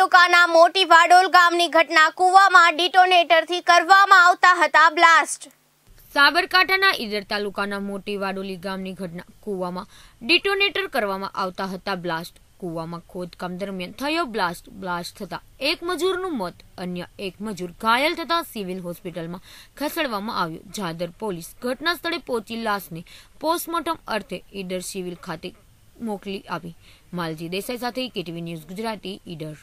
લોકાના મોટી વાડોલ ગામની ઘટના કુવામાં ડીટોનેટર થી કરવામાં આવતા હતા blast સાબરકાટાના ઈડર તાલુકાના મોટી વાડોલી ગામની ઘટના કુવામાં ડીટોનેટર કરવામાં આવતા હતા blast કુવામાં ખોદ કામ દરમિયાન થયો blast blast થતા એક મજૂરનું મોત અન્ય એક મજૂર घायल થતા સિવિલ હોસ્પિટલમાં ખસેડવામાં આવ્યો જાદર પોલીસ ઘટના સ્થળે પહોંચી লাশને પોસ્ટમોર્ટમ અર્થે ઈડર સિવિલ ખાતે મોકલી આવી માલજી દેસાઈ સાથે કે ટીવી ન્યૂઝ ગુજરાતી ઈડર